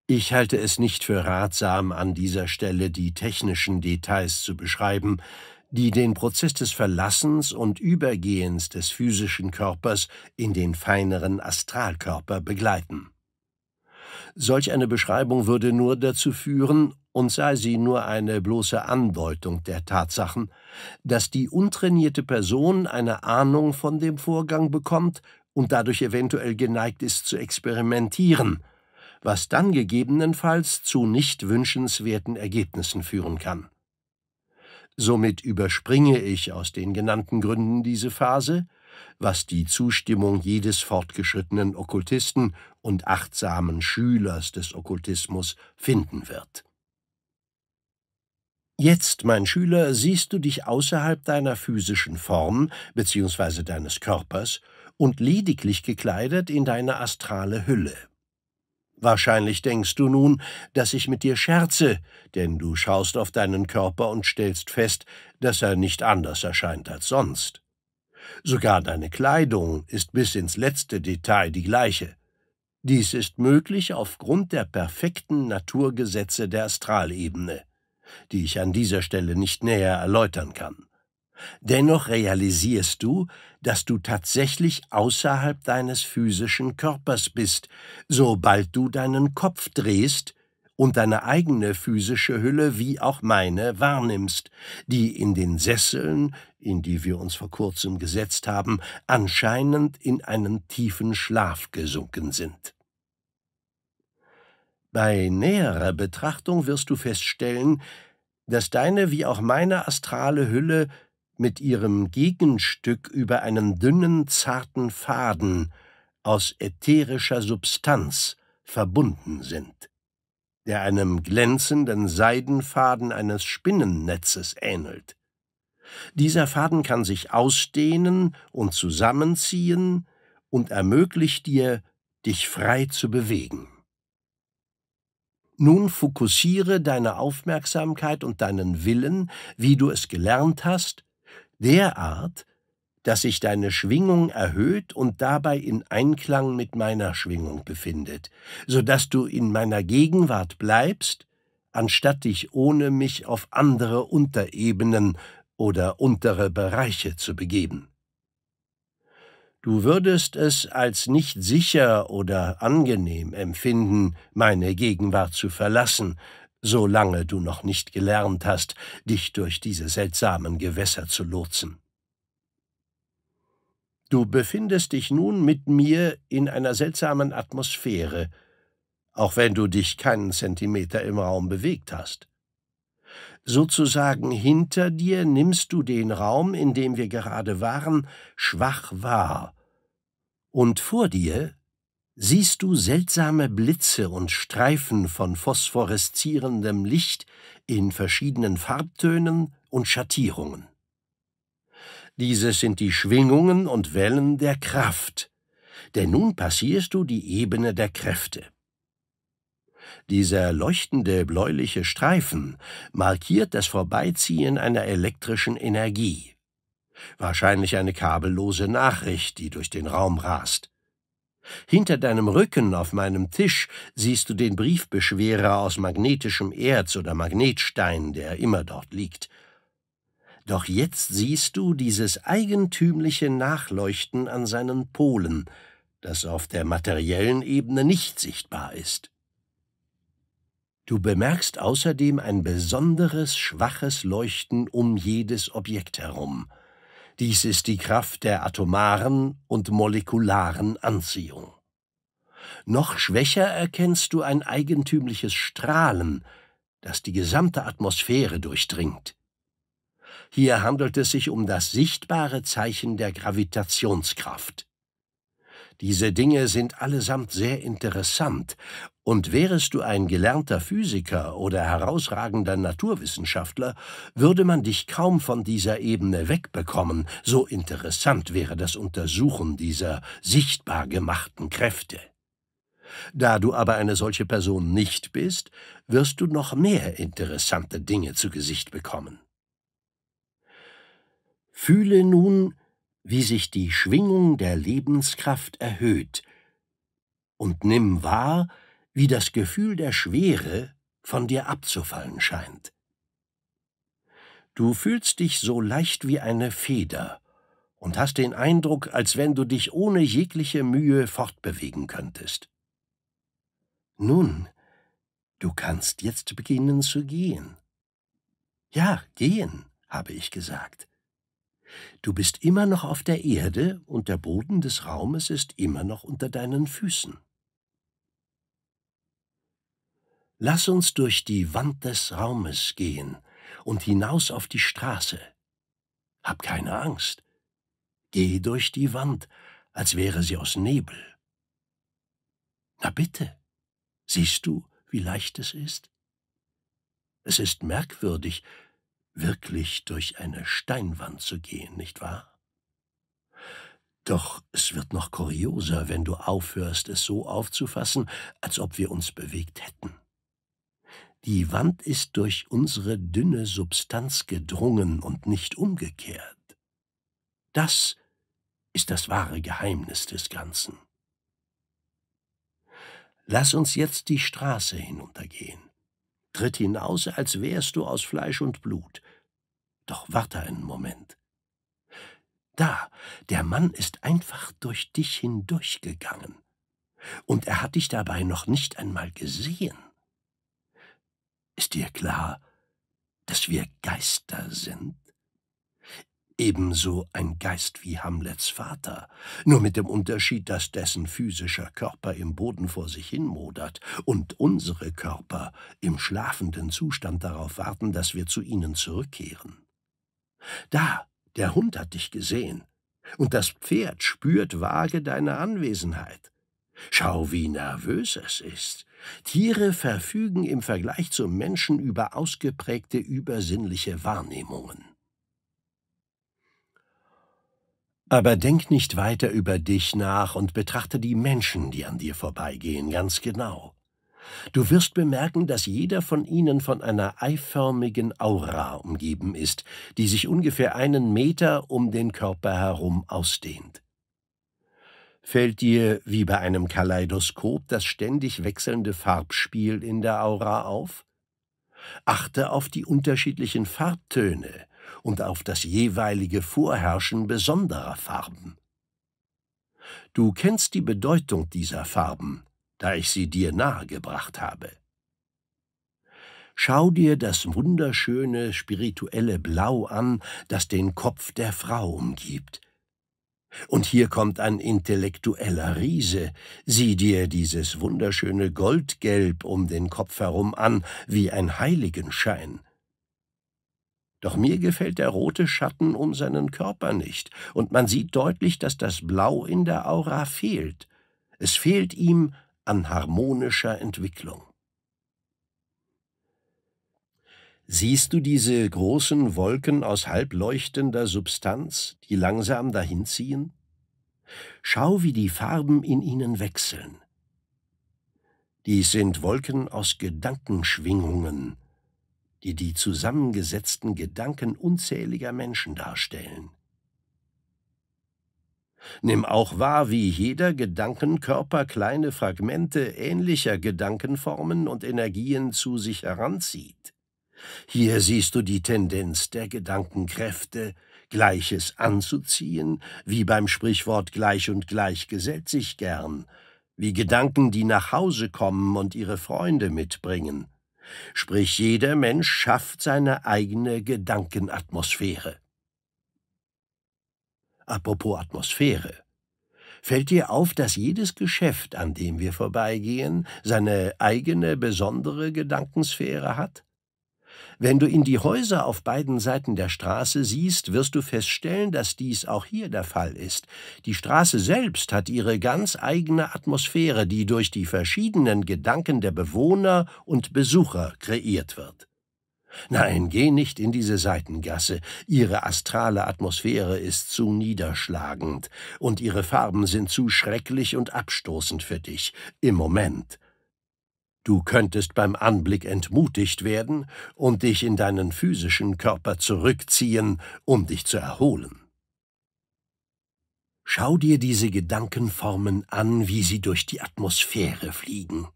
Ich halte es nicht für ratsam, an dieser Stelle die technischen Details zu beschreiben, die den Prozess des Verlassens und Übergehens des physischen Körpers in den feineren Astralkörper begleiten. Solch eine Beschreibung würde nur dazu führen, und sei sie nur eine bloße Andeutung der Tatsachen, dass die untrainierte Person eine Ahnung von dem Vorgang bekommt und dadurch eventuell geneigt ist zu experimentieren, was dann gegebenenfalls zu nicht wünschenswerten Ergebnissen führen kann. Somit überspringe ich aus den genannten Gründen diese Phase, was die Zustimmung jedes fortgeschrittenen Okkultisten und achtsamen Schülers des Okkultismus finden wird. Jetzt, mein Schüler, siehst du dich außerhalb deiner physischen Form bzw. deines Körpers und lediglich gekleidet in deine astrale Hülle. Wahrscheinlich denkst du nun, dass ich mit dir scherze, denn du schaust auf deinen Körper und stellst fest, dass er nicht anders erscheint als sonst. Sogar deine Kleidung ist bis ins letzte Detail die gleiche. Dies ist möglich aufgrund der perfekten Naturgesetze der Astralebene die ich an dieser Stelle nicht näher erläutern kann. Dennoch realisierst du, dass du tatsächlich außerhalb deines physischen Körpers bist, sobald du deinen Kopf drehst und deine eigene physische Hülle wie auch meine wahrnimmst, die in den Sesseln, in die wir uns vor kurzem gesetzt haben, anscheinend in einen tiefen Schlaf gesunken sind. Bei näherer Betrachtung wirst du feststellen, dass deine wie auch meine astrale Hülle mit ihrem Gegenstück über einen dünnen, zarten Faden aus ätherischer Substanz verbunden sind, der einem glänzenden Seidenfaden eines Spinnennetzes ähnelt. Dieser Faden kann sich ausdehnen und zusammenziehen und ermöglicht dir, dich frei zu bewegen. Nun fokussiere deine Aufmerksamkeit und deinen Willen, wie du es gelernt hast, derart, dass sich deine Schwingung erhöht und dabei in Einklang mit meiner Schwingung befindet, so dass du in meiner Gegenwart bleibst, anstatt dich ohne mich auf andere Unterebenen oder untere Bereiche zu begeben. Du würdest es als nicht sicher oder angenehm empfinden, meine Gegenwart zu verlassen, solange du noch nicht gelernt hast, dich durch diese seltsamen Gewässer zu lotsen. Du befindest dich nun mit mir in einer seltsamen Atmosphäre, auch wenn du dich keinen Zentimeter im Raum bewegt hast. Sozusagen hinter dir nimmst du den Raum, in dem wir gerade waren, schwach wahr, und vor dir siehst du seltsame Blitze und Streifen von phosphoreszierendem Licht in verschiedenen Farbtönen und Schattierungen. Dieses sind die Schwingungen und Wellen der Kraft, denn nun passierst du die Ebene der Kräfte. Dieser leuchtende bläuliche Streifen markiert das Vorbeiziehen einer elektrischen Energie. Wahrscheinlich eine kabellose Nachricht, die durch den Raum rast. Hinter deinem Rücken auf meinem Tisch siehst du den Briefbeschwerer aus magnetischem Erz oder Magnetstein, der immer dort liegt. Doch jetzt siehst du dieses eigentümliche Nachleuchten an seinen Polen, das auf der materiellen Ebene nicht sichtbar ist. Du bemerkst außerdem ein besonderes, schwaches Leuchten um jedes Objekt herum – dies ist die Kraft der atomaren und molekularen Anziehung. Noch schwächer erkennst du ein eigentümliches Strahlen, das die gesamte Atmosphäre durchdringt. Hier handelt es sich um das sichtbare Zeichen der Gravitationskraft. Diese Dinge sind allesamt sehr interessant, und wärest du ein gelernter Physiker oder herausragender Naturwissenschaftler, würde man dich kaum von dieser Ebene wegbekommen, so interessant wäre das Untersuchen dieser sichtbar gemachten Kräfte. Da du aber eine solche Person nicht bist, wirst du noch mehr interessante Dinge zu Gesicht bekommen. Fühle nun, wie sich die Schwingung der Lebenskraft erhöht, und nimm wahr, wie das Gefühl der Schwere von dir abzufallen scheint. Du fühlst dich so leicht wie eine Feder und hast den Eindruck, als wenn du dich ohne jegliche Mühe fortbewegen könntest. Nun, du kannst jetzt beginnen zu gehen. Ja, gehen, habe ich gesagt. Du bist immer noch auf der Erde und der Boden des Raumes ist immer noch unter deinen Füßen. Lass uns durch die Wand des Raumes gehen und hinaus auf die Straße. Hab keine Angst. Geh durch die Wand, als wäre sie aus Nebel. Na bitte, siehst du, wie leicht es ist? Es ist merkwürdig, wirklich durch eine Steinwand zu gehen, nicht wahr? Doch es wird noch kurioser, wenn du aufhörst, es so aufzufassen, als ob wir uns bewegt hätten. Die Wand ist durch unsere dünne Substanz gedrungen und nicht umgekehrt. Das ist das wahre Geheimnis des Ganzen. Lass uns jetzt die Straße hinuntergehen tritt hinaus, als wärst du aus Fleisch und Blut. Doch warte einen Moment. Da, der Mann ist einfach durch dich hindurchgegangen. Und er hat dich dabei noch nicht einmal gesehen. Ist dir klar, dass wir Geister sind? Ebenso ein Geist wie Hamlets Vater, nur mit dem Unterschied, dass dessen physischer Körper im Boden vor sich hinmodert und unsere Körper im schlafenden Zustand darauf warten, dass wir zu ihnen zurückkehren. Da, der Hund hat dich gesehen, und das Pferd spürt vage deine Anwesenheit. Schau, wie nervös es ist. Tiere verfügen im Vergleich zum Menschen über ausgeprägte übersinnliche Wahrnehmungen. Aber denk nicht weiter über dich nach und betrachte die Menschen, die an dir vorbeigehen, ganz genau. Du wirst bemerken, dass jeder von ihnen von einer eiförmigen Aura umgeben ist, die sich ungefähr einen Meter um den Körper herum ausdehnt. Fällt dir, wie bei einem Kaleidoskop, das ständig wechselnde Farbspiel in der Aura auf? Achte auf die unterschiedlichen Farbtöne, und auf das jeweilige Vorherrschen besonderer Farben. Du kennst die Bedeutung dieser Farben, da ich sie dir nahegebracht habe. Schau dir das wunderschöne spirituelle Blau an, das den Kopf der Frau umgibt. Und hier kommt ein intellektueller Riese. Sieh dir dieses wunderschöne Goldgelb um den Kopf herum an, wie ein Heiligenschein. Doch mir gefällt der rote Schatten um seinen Körper nicht, und man sieht deutlich, dass das Blau in der Aura fehlt. Es fehlt ihm an harmonischer Entwicklung. Siehst du diese großen Wolken aus halbleuchtender Substanz, die langsam dahinziehen? Schau, wie die Farben in ihnen wechseln. Dies sind Wolken aus Gedankenschwingungen, die die zusammengesetzten Gedanken unzähliger Menschen darstellen. Nimm auch wahr, wie jeder Gedankenkörper kleine Fragmente ähnlicher Gedankenformen und Energien zu sich heranzieht. Hier siehst du die Tendenz der Gedankenkräfte, Gleiches anzuziehen, wie beim Sprichwort gleich und gleich gesellt sich gern, wie Gedanken, die nach Hause kommen und ihre Freunde mitbringen, Sprich, jeder Mensch schafft seine eigene Gedankenatmosphäre. Apropos Atmosphäre. Fällt dir auf, dass jedes Geschäft, an dem wir vorbeigehen, seine eigene besondere Gedankensphäre hat? Wenn du in die Häuser auf beiden Seiten der Straße siehst, wirst du feststellen, dass dies auch hier der Fall ist. Die Straße selbst hat ihre ganz eigene Atmosphäre, die durch die verschiedenen Gedanken der Bewohner und Besucher kreiert wird. Nein, geh nicht in diese Seitengasse. Ihre astrale Atmosphäre ist zu niederschlagend und ihre Farben sind zu schrecklich und abstoßend für dich im Moment. Du könntest beim Anblick entmutigt werden und dich in deinen physischen Körper zurückziehen, um dich zu erholen. Schau dir diese Gedankenformen an, wie sie durch die Atmosphäre fliegen.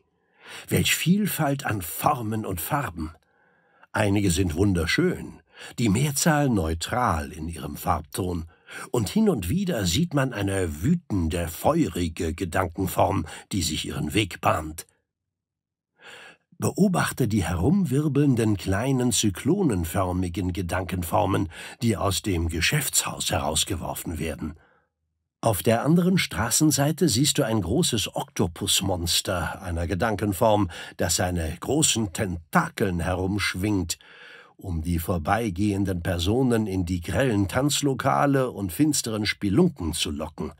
Welch Vielfalt an Formen und Farben. Einige sind wunderschön, die Mehrzahl neutral in ihrem Farbton, und hin und wieder sieht man eine wütende, feurige Gedankenform, die sich ihren Weg bahnt. Beobachte die herumwirbelnden kleinen zyklonenförmigen Gedankenformen, die aus dem Geschäftshaus herausgeworfen werden. Auf der anderen Straßenseite siehst du ein großes Oktopusmonster einer Gedankenform, das seine großen Tentakeln herumschwingt, um die vorbeigehenden Personen in die grellen Tanzlokale und finsteren Spelunken zu locken.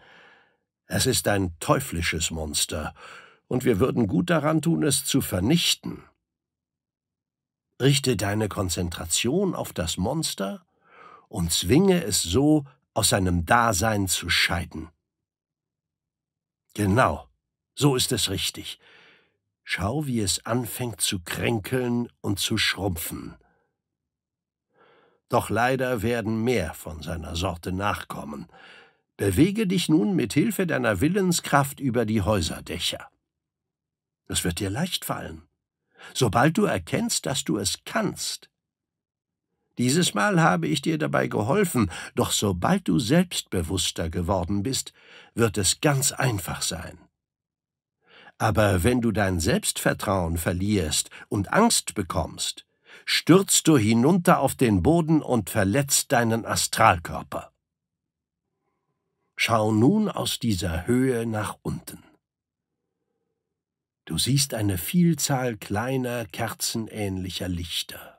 Es ist ein teuflisches Monster, und wir würden gut daran tun, es zu vernichten. Richte deine Konzentration auf das Monster und zwinge es so, aus seinem Dasein zu scheiden. Genau, so ist es richtig. Schau, wie es anfängt zu kränkeln und zu schrumpfen. Doch leider werden mehr von seiner Sorte nachkommen. Bewege dich nun mit Hilfe deiner Willenskraft über die Häuserdächer. Es wird dir leicht fallen, sobald du erkennst, dass du es kannst. Dieses Mal habe ich dir dabei geholfen, doch sobald du selbstbewusster geworden bist, wird es ganz einfach sein. Aber wenn du dein Selbstvertrauen verlierst und Angst bekommst, stürzt du hinunter auf den Boden und verletzt deinen Astralkörper. Schau nun aus dieser Höhe nach unten. Du siehst eine Vielzahl kleiner, kerzenähnlicher Lichter.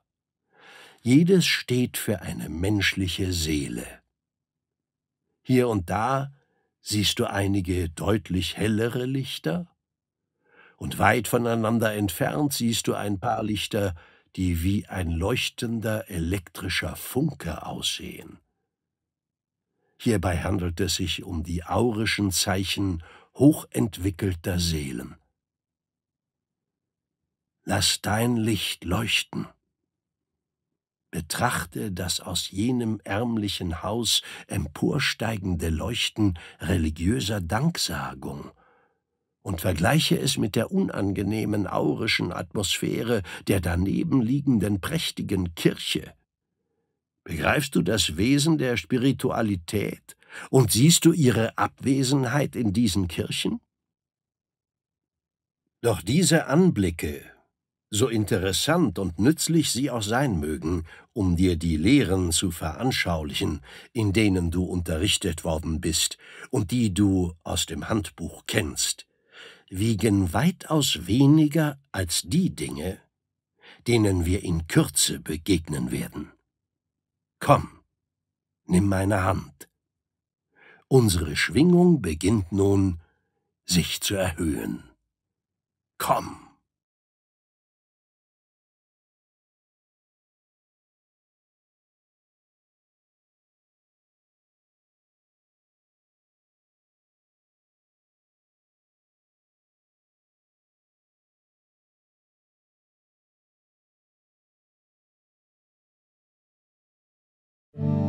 Jedes steht für eine menschliche Seele. Hier und da siehst du einige deutlich hellere Lichter, und weit voneinander entfernt siehst du ein paar Lichter, die wie ein leuchtender elektrischer Funke aussehen. Hierbei handelt es sich um die aurischen Zeichen hochentwickelter Seelen lass dein Licht leuchten. Betrachte das aus jenem ärmlichen Haus emporsteigende Leuchten religiöser Danksagung und vergleiche es mit der unangenehmen aurischen Atmosphäre der daneben liegenden prächtigen Kirche. Begreifst du das Wesen der Spiritualität und siehst du ihre Abwesenheit in diesen Kirchen? Doch diese Anblicke so interessant und nützlich sie auch sein mögen, um dir die Lehren zu veranschaulichen, in denen du unterrichtet worden bist und die du aus dem Handbuch kennst, wiegen weitaus weniger als die Dinge, denen wir in Kürze begegnen werden. Komm, nimm meine Hand. Unsere Schwingung beginnt nun, sich zu erhöhen. Komm! Thank you.